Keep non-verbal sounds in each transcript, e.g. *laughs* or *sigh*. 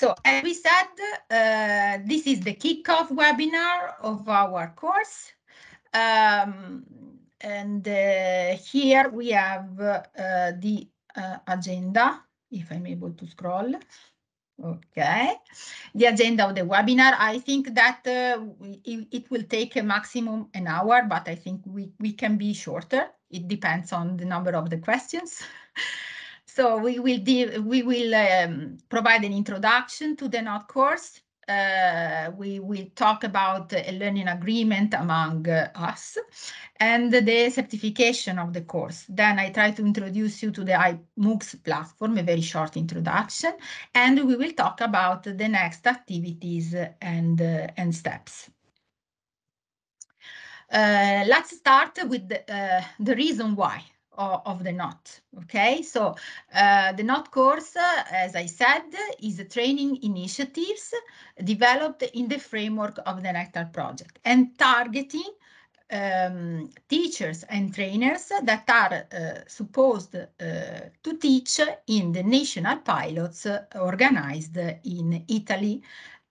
So as we said, uh, this is the kickoff webinar of our course. Um, and uh, here we have uh, the uh, agenda, if I'm able to scroll. Okay, the agenda of the webinar. I think that uh, it, it, will take a maximum an hour, but I think we, we can be shorter. It depends on the number of the questions. *laughs* So we will we will um, provide an introduction to the NOT course. Uh, we will talk about a learning agreement among uh, us and the certification of the course. Then I try to introduce you to the MOOCs platform, a very short introduction, and we will talk about the next activities and, uh, and steps. Uh, let's start with the, uh, the reason why of, the knot. Okay, so uh, the knot course, uh, as I said, is a training initiatives developed in the framework of the Nectar project and targeting um, teachers and trainers that are uh, supposed uh, to teach in the national pilots organized in Italy,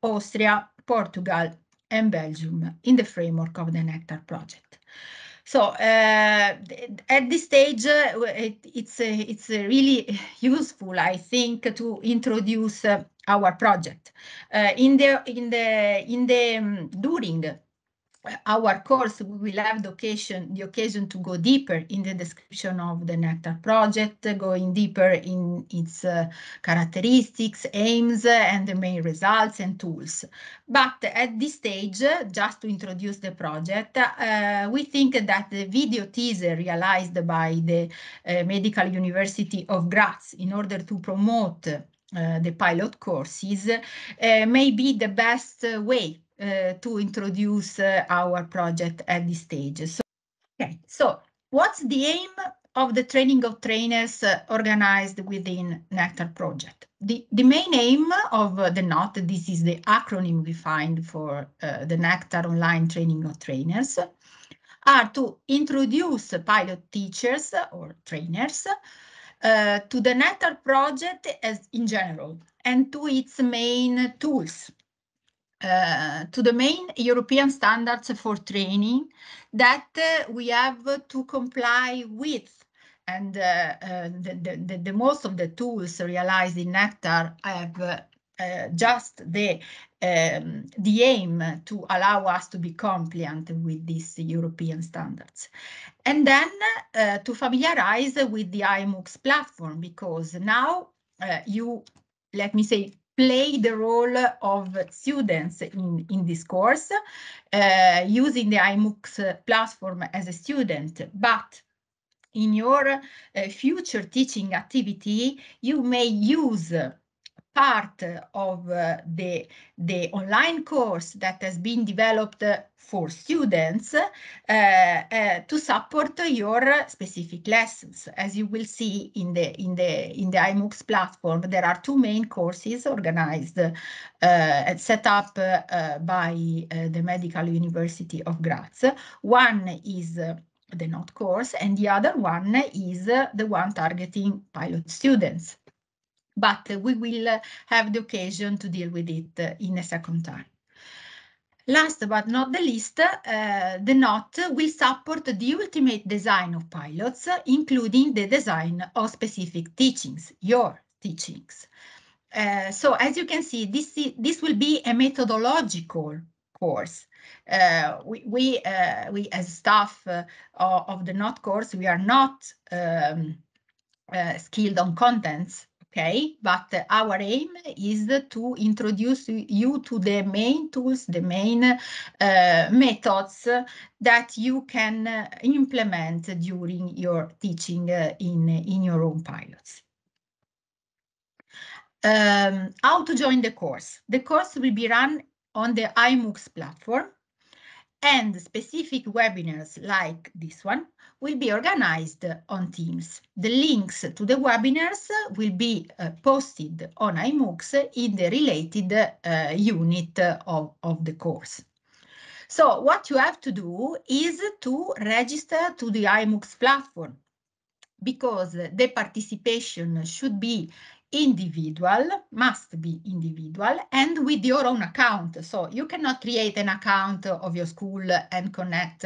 Austria, Portugal, and Belgium in the framework of the Nectar project. So uh, at this stage, uh, it, it's, uh, it's really useful, I think, to introduce uh, our project. Uh, in the, in the, in the, um, during our course, we will have the occasion, the occasion to go deeper in the description of the Nectar project, going deeper in its uh, characteristics, aims, and the main results and tools. But at this stage, just to introduce the project, uh, we think that the video teaser realized by the uh, Medical University of Graz in order to promote uh, the pilot courses uh, may be the best way Eh, to introduce eh, our project at this stage. So, okay, so what's the aim of the training of trainers uh, organized within Nectar project. The, the main aim of uh, the NOT, this is the acronym we find for uh, the Nectar Online Training of Trainers, are to introduce pilot teachers or trainers to the Nectar project as in general and to its main tools uh, to the main European standards for training that uh, we have to comply with. And uh, uh the, the, the, most of the tools realized in Nectar have uh, just the, um, the aim to allow us to be compliant with these European standards. And then uh, to familiarize with the iMOOCs platform, because now you, let me say, play the role of students in, in this course uh, using the iMOOCs platform as a student, but in your uh, future teaching activity, you may use part of uh, the, the online course that has been developed for students uh, uh, to support your specific lessons. As you will see in the, in the, in the iMOOCs platform, there are two main courses organized uh, and set up uh, by uh, the Medical University of Graz. One is the NOT course and the other one is the one targeting pilot students but we will have the occasion to deal with it in a second time. Last but not the least, uh, the NOT will support the ultimate design of pilots, including the design of specific teachings, your teachings. Uh, so as you can see, this, this will be a methodological course. Uh, we, we, uh, we as staff uh, of the NOT course, we are not um, uh, skilled on contents, okay? But our aim is to introduce you to the main tools, the main uh, methods that you can uh, implement during your teaching uh, in, in your own pilots. Um, how to join the course. The course will be run on the iMOOCs platform and specific webinars like this one will be organized on Teams. The links to the webinars will be uh, posted on iMOOCs in the related uh, unit of, of the course. So what you have to do is to register to the iMOOCs platform because the participation should be individual, must be individual, and with your own account. So you cannot create an account of your school and connect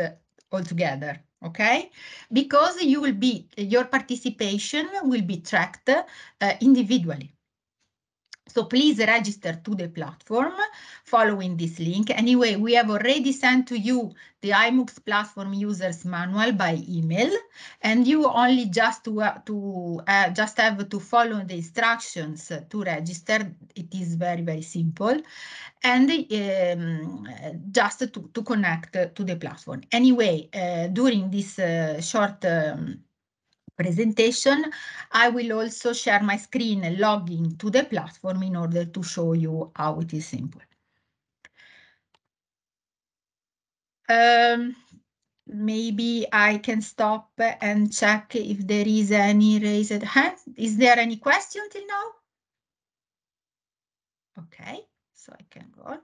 all together okay? Because you will be, your participation will be tracked uh, individually. So please register to the platform following this link. Anyway, we have already sent to you the iMOOCs platform users manual by email, and you only just to, to uh, just have to follow the instructions to register. It is very, very simple. And um, just to, to connect to the platform. Anyway, uh, during this uh, short um, presentation, I will also share my screen and log in to the platform in order to show you how it is simple. Um, maybe I can stop and check if there is any raised hand. Is there any question till now? Okay, so I can go.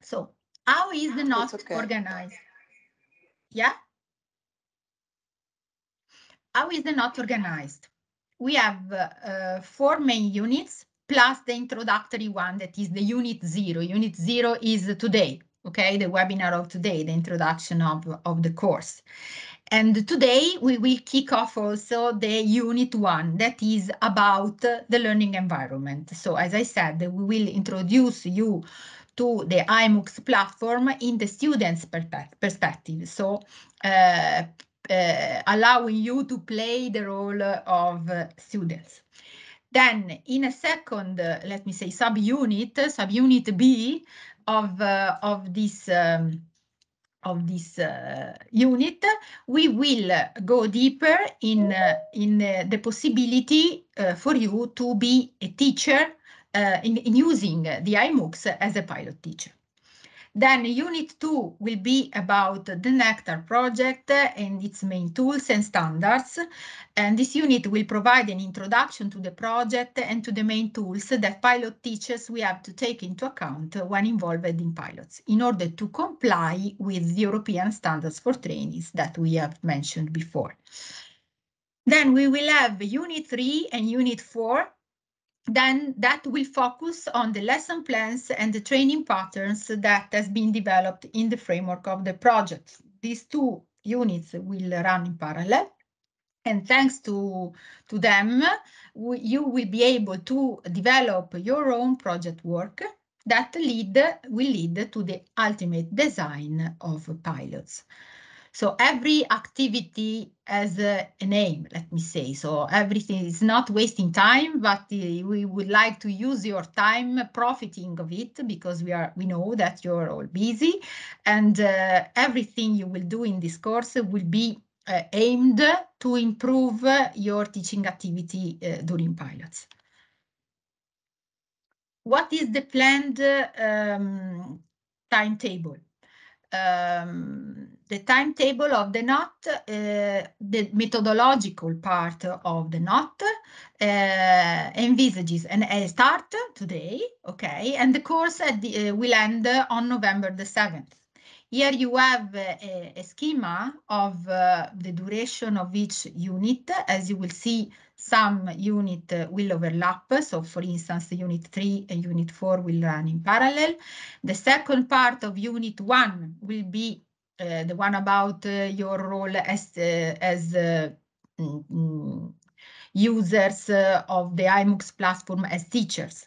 So how is the NOST okay. organized? Yeah? How is the knot organized? We have uh, four main units plus the introductory one that is the unit zero. Unit zero is today, okay, the webinar of today, the introduction of, of the course. And today we will kick off also the unit one that is about the learning environment. So as I said, we will introduce you to the iMOOCs platform in the student's perspective. So uh, uh, allowing you to play the role of students. Then in a second, let me say subunit, subunit B of, eh, of this um, of this uh, unit, we will uh, go deeper in, uh, in the possibility for you to be a teacher in, in, using the iMOOCs as a pilot teacher. Then unit two will be about the Nectar project and its main tools and standards. And this unit will provide an introduction to the project and to the main tools that pilot teachers we have to take into account when involved in pilots in order to comply with the European standards for trainees that we have mentioned before. Then we will have unit three and unit four then that will focus on the lesson plans and the training patterns that has been developed in the framework of the project. These two units will run in parallel. And thanks to, to them, we, you will be able to develop your own project work that lead will lead to the ultimate design of pilots. So every activity has a, a, name, let me say. So everything is not wasting time, but uh, we would like to use your time profiting of it because we are we know that you're all busy and uh, everything you will do in this course will be uh, aimed to improve your teaching activity uh, during pilots. What is the planned um, timetable? um, the timetable of the knot, uh, the methodological part of the knot uh, envisages and a start today, okay, and the course the, uh, will end on November the 7th. Here you have a, a schema of uh, the duration of each unit. As you will see, some unit uh, will overlap. So for instance, unit 3 and unit 4 will run in parallel. The second part of unit 1 will be uh, the one about uh, your role as, uh, as mm, mm, users of the iMOOCs platform as teachers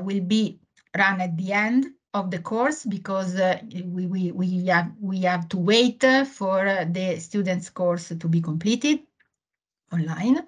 will be run at the end of the course because uh, we, we, we, have, we have to wait uh, for uh, the student's course to be completed online.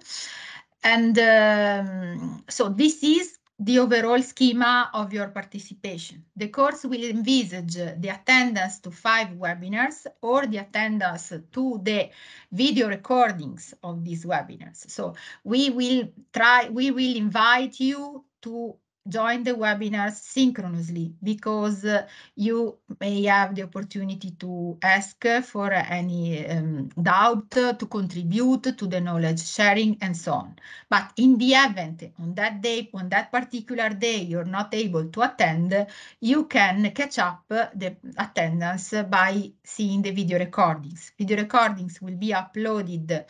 And um, so this is the overall schema of your participation. The course will envisage the attendance to five webinars or the attendance to the video recordings of these webinars. So we will try, we will invite you to join the webinars synchronously because uh, you may have the opportunity to ask for any um, doubt, to contribute to the knowledge sharing and so on. But in the event on that day, on that particular day, you're not able to attend, you can catch up the attendance by seeing the video recordings. Video recordings will be uploaded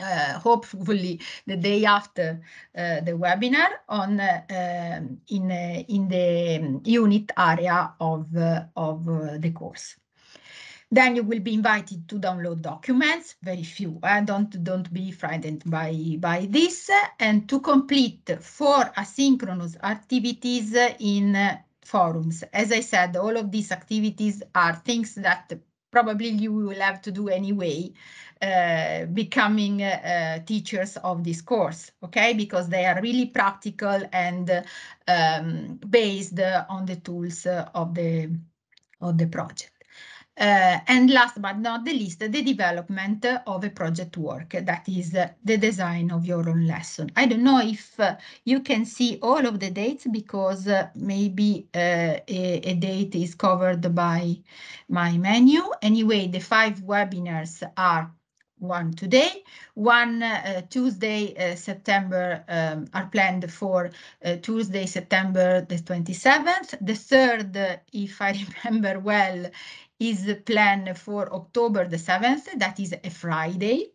uh, hopefully the day after uh, the webinar on uh, um, in uh, in the um, unit area of uh, of uh, the course. Then you will be invited to download documents, very few, and eh? don't, don't be frightened by, by this, and to complete four asynchronous activities in forums. As I said, all of these activities are things that probably you will have to do anyway, uh, becoming uh, uh, teachers of this course, okay? Because they are really practical and um, based on the tools uh, of the of the project. Uh, and last but not the least, the development of a project work, that is uh, the design of your own lesson. I don't know if uh, you can see all of the dates because eh, maybe a, a, date is covered by my menu. Anyway, the five webinars are one today, one Tuesday, September um, are planned for Tuesday, September the 27th. The third, if I *laughs* remember well, is planned for October the 7th, that is a Friday,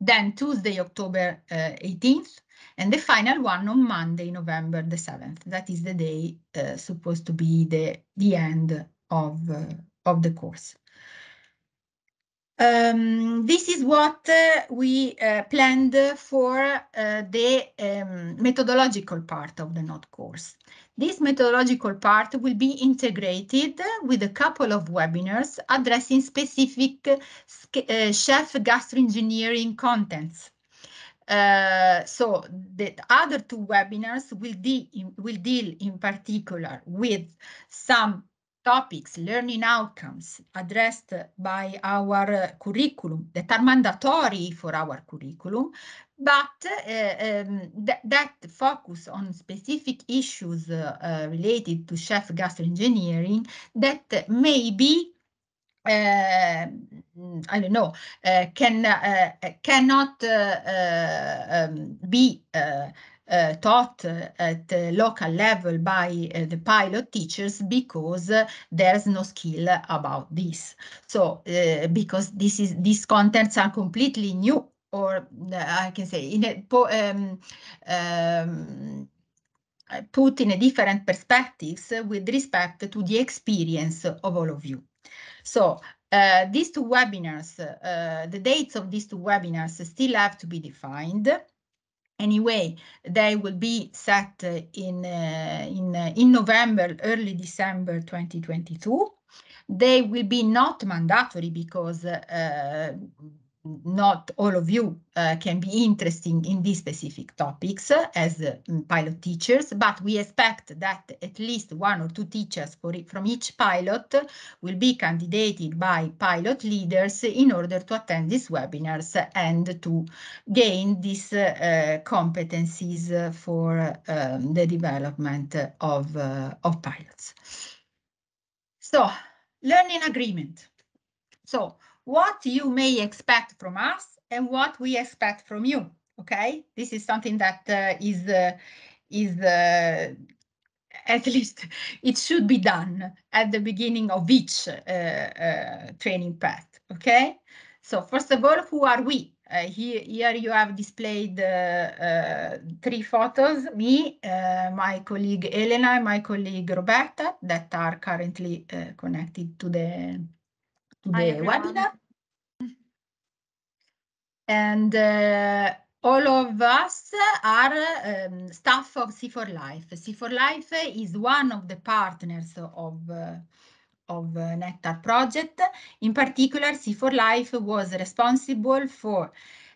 then Tuesday, October uh, 18th, and the final one on Monday, November the 7th. That is the day uh, supposed to be the, the end of, uh, of the course. Um, this is what uh, we uh, planned for uh, the um, methodological part of the NOT course. This methodological part will be integrated with a couple of webinars addressing specific uh, uh, chef gastroengineering contents. Uh, so the other two webinars will, de will deal in particular with some topics, learning outcomes addressed by our uh, curriculum that are mandatory for our curriculum, but uh, eh, um, ehm, th that focus on specific issues uh, related to chef gas engineering that may be uh, eh, I don't know, uh, can uh, cannot um, be uh, taught at local level by uh, the pilot teachers because there's no skill about this. So uh, because this is these contents are completely new or I can say in a um, um, put in a different perspectives with respect to the experience of all of you. So uh, these two webinars, uh, the dates of these two webinars still have to be defined anyway they will be set uh, in uh, in uh, in november early december 2022 they will be not mandatory because uh, not all of you uh, can be interesting in these specific topics uh, as uh, pilot teachers, but we expect that at least one or two teachers from each pilot will be candidated by pilot leaders in order to attend these webinars and to gain these uh, competencies for um, the development of, uh, of pilots. So, learning agreement. So, what you may expect from us and what we expect from you. Okay, this is something that uh, is uh, is uh, *laughs* at least it should be done at the beginning of each uh, uh, training path. Okay, so first of all, who are we? Uh, here, here you have displayed three photos, me, my colleague Elena, my colleague Roberta, that are currently connected to the, to the webinar and uh, all of us are um, staff of C4 Life. C4 Life is one of the partners of uh, of uh, Nectar project. In particular, C4 Life was responsible for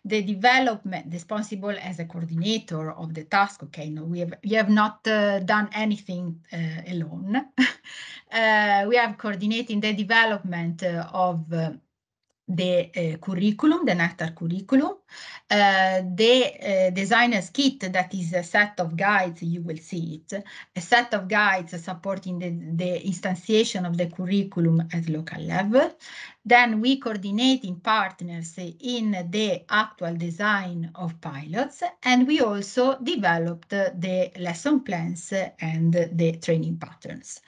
the development, responsible as a coordinator of the task. Okay, no, we have, we have not uh, done anything uh, alone. *laughs* Uh, we have coordinating the development uh, of the uh, eh, curriculum, the Nectar curriculum, uh, eh, the uh, eh, designer's kit that is a set of guides, you will see it, a set of guides supporting the, the instantiation of the curriculum at local level. Then we coordinate in partners in the actual design of pilots, and we also developed the lesson plans and the training patterns.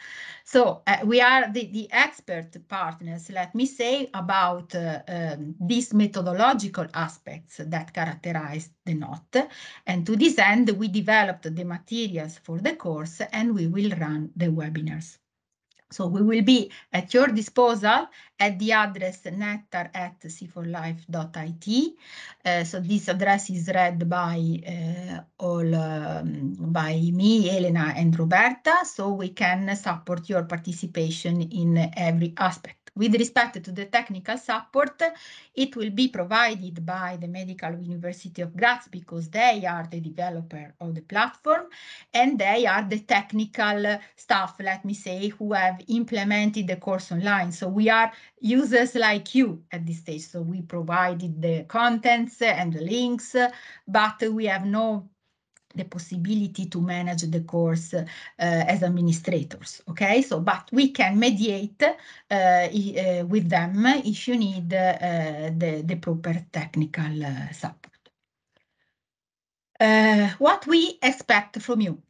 So uh, we are the, the expert partners, let me say, about uh, um, these methodological aspects that characterize the knot. And to this end, we developed the materials for the course and we will run the webinars. So we will be at your disposal at the address nectar at c4life.it. Uh, so this address is read by uh, all um, by me, Elena and Roberta, so we can support your participation in every aspect. With respect to the technical support, it will be provided by the Medical University of Graz because they are the developer of the platform and they are the technical staff, let me say, who have implemented the course online. So we are users like you at this stage. So we provided the contents and the links, but we have no the possibility to manage the course uh, as administrators okay so but we can mediate uh, uh, with them if you need uh, the, the proper technical uh, support uh, what we expect from you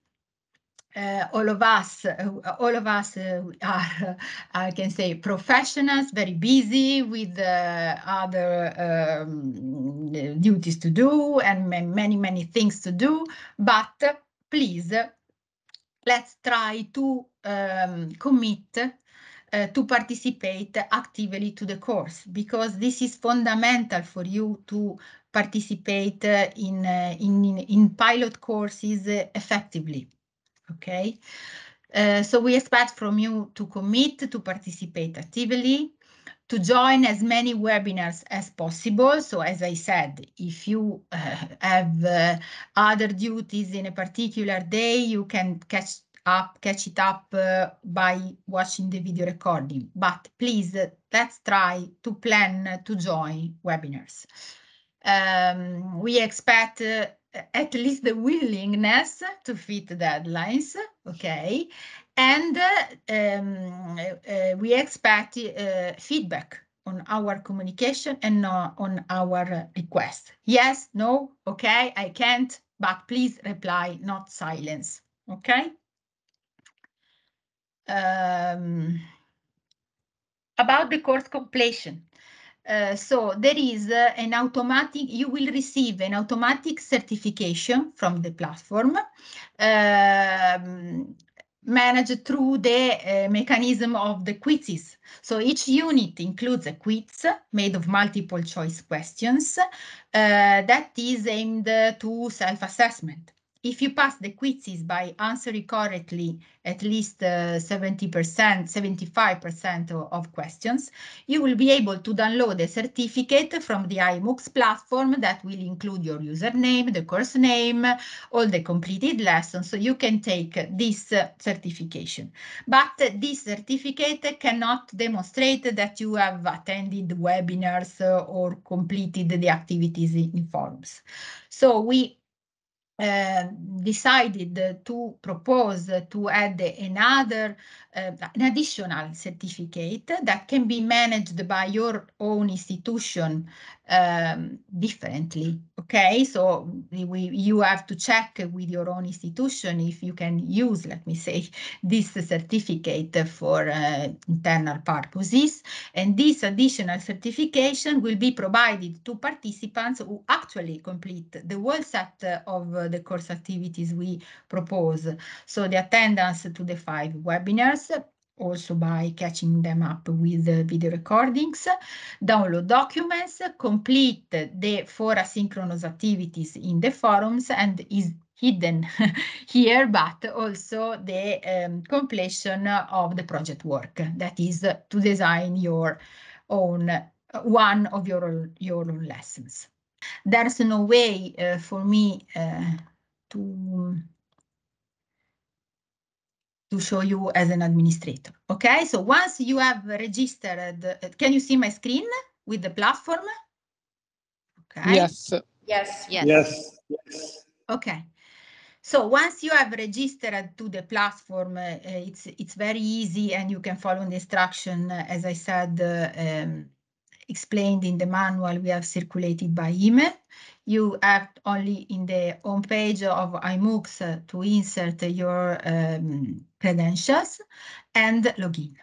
uh, all of us, uh, all of us uh, are, I can say, professionals, very busy with other um, duties to do and many, many things to do, but please let's try to um, commit uh, to participate actively to the course because this is fundamental for you to participate uh, in, uh, in, in pilot courses effectively. Okay, uh, so we expect from you to commit to participate actively to join as many webinars as possible. So as I said, if you uh, have uh, other duties in a particular day, you can catch up, catch it up uh, by watching the video recording. But please, uh, let's try to plan to join webinars. Um, we expect uh, at least the willingness to fit deadlines, okay? And um, uh, we expect uh, feedback on our communication and on our request. Yes, no, okay, I can't, but please reply, not silence, okay? Um, about the course completion. Eh, so there is uh, an automatic, you will receive an automatic certification from the platform um, managed through the uh, mechanism of the quizzes. So each unit includes a quiz made of multiple choice questions that is aimed to self-assessment if you pass the quizzes by answering correctly at least 70%, uh, 75% of questions, you will be able to download a certificate from the iMOOCs platform that will include your username, the course name, all the completed lessons, so you can take this uh, certification. But this certificate cannot demonstrate that you have attended webinars or completed the activities in forums. So we uh, decided to propose to add another, uh, an additional certificate that can be managed by your own institution um, differently. Okay, so we, you have to check with your own institution if you can use, let me say, *laughs* this certificate for uh, internal purposes. And this additional certification will be provided to participants who actually complete the whole set of uh, the course activities we propose. So the attendance to the five webinars, also by catching them up with the video recordings, download documents, complete the four asynchronous activities in the forums and is hidden *laughs* here, but also the um, completion of the project work, that is uh, to design your own, uh, one of your, your own lessons. There's no way uh, for me uh, to to show you as an administrator. Okay, so once you have registered, can you see my screen with the platform? Okay. Yes. Yes. Yes. Yes. yes. Okay. So once you have registered to the platform, uh, it's it's very easy and you can follow the instruction, uh, as I said, uh, um, explained in the manual we have circulated by email. You act only in the home page of iMOOCs to insert your um, credentials and login.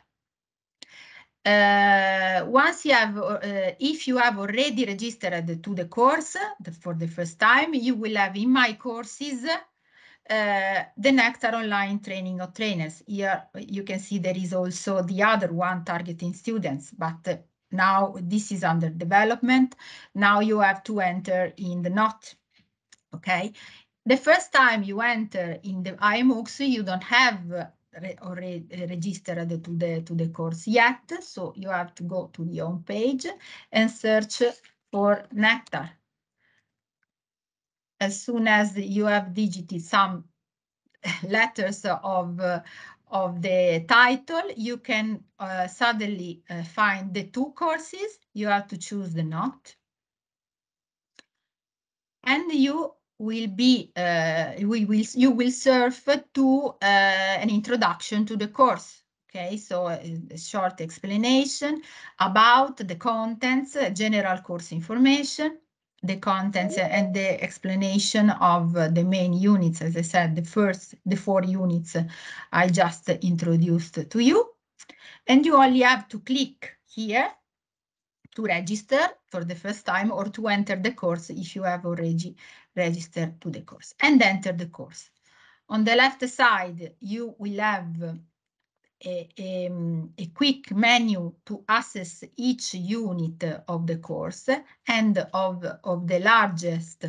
Uh, once you have, uh, if you have already registered to the course for the first time, you will have in my courses uh, the Nectar Online Training of Trainers. Here you can see there is also the other one targeting students, but now this is under development. Now you have to enter in the not, Okay. The first time you enter in the IMOOCs, you don't have already registered to the to the course yet. So you have to go to the home page and search for Nectar. As soon as you have digited some *laughs* letters of of the title, you can uh, suddenly uh, find the two courses. You have to choose the not. And you will be, uh, we will, you will serve to uh, an introduction to the course. Okay, so uh, a short explanation about the contents, uh, general course information, the contents and the explanation of the main units. As I said, the first, the four units I just introduced to you. And you only have to click here to register for the first time or to enter the course if you have already registered to the course and enter the course. On the left side, you will have a, a, quick menu to access each unit of the course and of, of the largest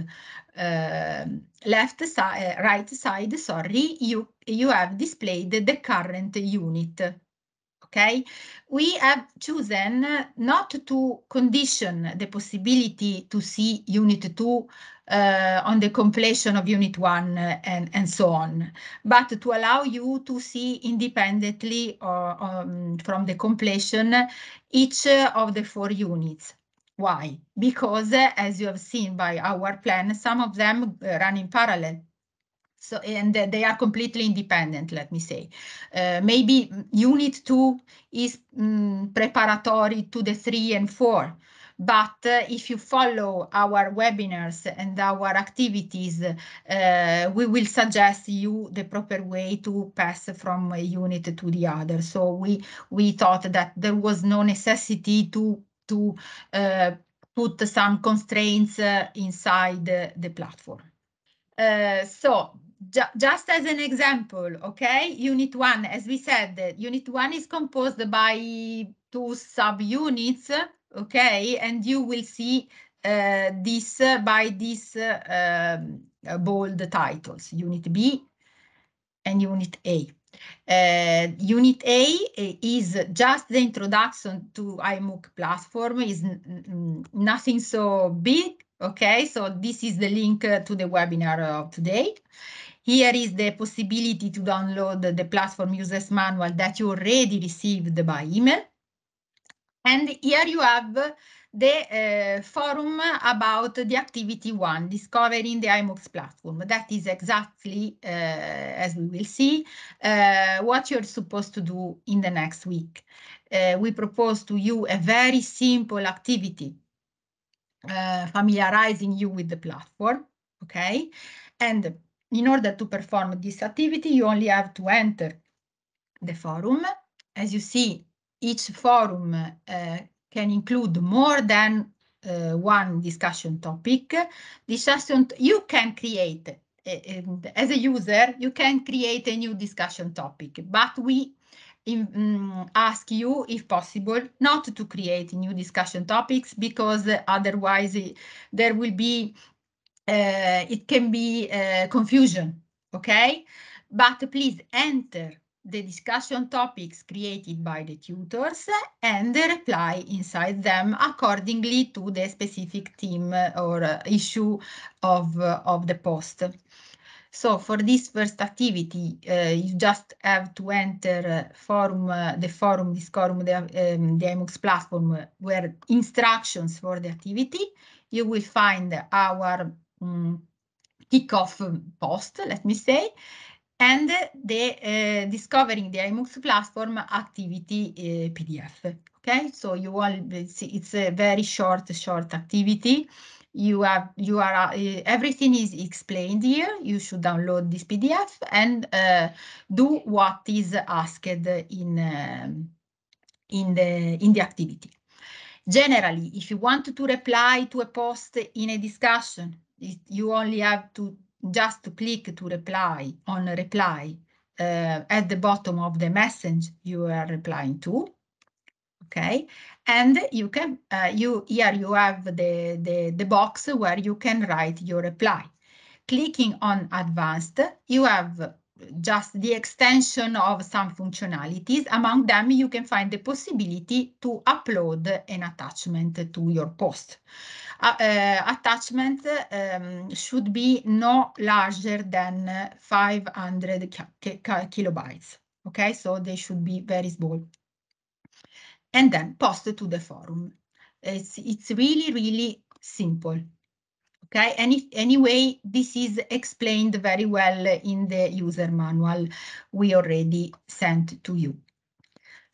uh, left side, eh, right side, sorry, you, you have displayed the current unit. Okay, we have chosen not to condition the possibility to see unit 2 uh, on the completion of unit one uh, and, and so on, but to allow you to see independently or, uh, um, from the completion each uh, of the four units. Why? Because as you have seen by our plan, some of them run in parallel so and they are completely independent let me say uh, maybe unit two is mm, preparatory to the three and four but uh, if you follow our webinars and our activities, uh, we will suggest you the proper way to pass from a unit to the other. So we, we thought that there was no necessity to, to uh, put some constraints inside the platform. so just as an example, okay, unit one, as we said, unit one is composed by two subunits okay? And you will see uh, this uh, by these uh, um, bold titles, Unit B and Unit A. Uh, Unit A eh, is just the introduction to iMOOC platform, is nothing so big, okay? So this is the link uh, to the webinar of today. Here is the possibility to download the platform users manual that you already received by email. And here you have the uh, forum about the activity one, discovering the iMOOCs platform. That is exactly, uh, as we will see, uh, what you're supposed to do in the next week. we propose to you a very simple activity, familiarizing you with the platform, okay? And in order to perform this activity, you only have to enter the forum. As you see, each forum uh, can include more than uh, one discussion topic. Discussion you can create eh, as a user, you can create a new discussion topic, but we in, um, ask you, if possible, not to create new discussion topics because otherwise it, there will be, uh, it can be confusion, okay? But please enter the discussion topics created by the tutors and the reply inside them accordingly to the specific theme or issue of, of the post. So for this first activity, uh, you just have to enter uh, forum, uh, the forum, this forum, the, um, the IMUX platform, uh, where instructions for the activity. You will find our um, kickoff post, let me say, and the eh, discovering the iMux platform activity eh, PDF. Okay, so you all it's a very short, short activity you have you are uh, everything is explained here you should download this pdf and uh, do what is asked in in the in the activity generally if you want to reply to a post in a discussion it, you only have to just click to reply on reply uh, at the bottom of the message you are replying to. Okay, and you can uh, you here you have the, the the box where you can write your reply. Clicking on advanced, you have just the extension of some functionalities. Among them, you can find the possibility to upload an attachment to your post. Uh, uh, attachment um, should be no larger than 500 kilobytes. Okay, so they should be very small. And then post to the forum. It's, it's really, really simple. Okay, Any, anyway, this is explained very well in the user manual we already sent to you.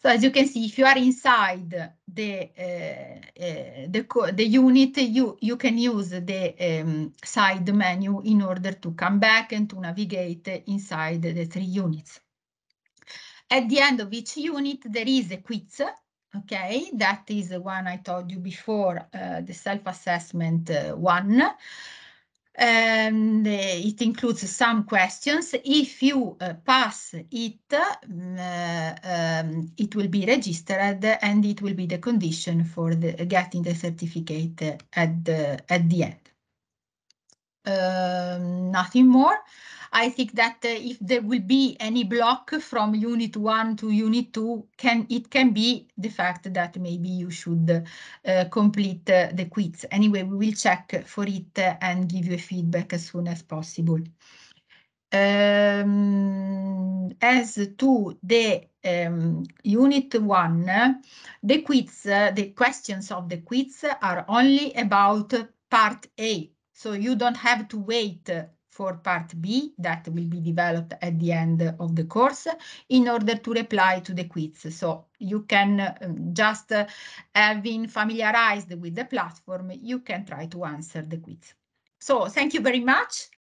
So as you can see, if you are inside the uh, uh, the, the unit, you you can use the um, side menu in order to come back and to navigate inside the three units. At the end of each unit, there is a quiz Okay, that is the one I told you before, uh, the self-assessment uh, one. And um, uh, it includes some questions. If you uh, pass it, mm, uh, um, it will be registered and it will be the condition for the, getting the certificate at the, at the end. Um, nothing more. I think that uh, if there will be any block from unit one to unit two, can it can be the fact that maybe you should uh, complete uh, the quiz. Anyway, we will check for it and give you a feedback as soon as possible. Um, as to the um, unit one, the quiz, uh, the questions of the quiz are only about part A. So you don't have to wait for part B that will be developed at the end of the course in order to reply to the quiz. So you can um, just uh, having familiarized with the platform, you can try to answer the quiz. So thank you very much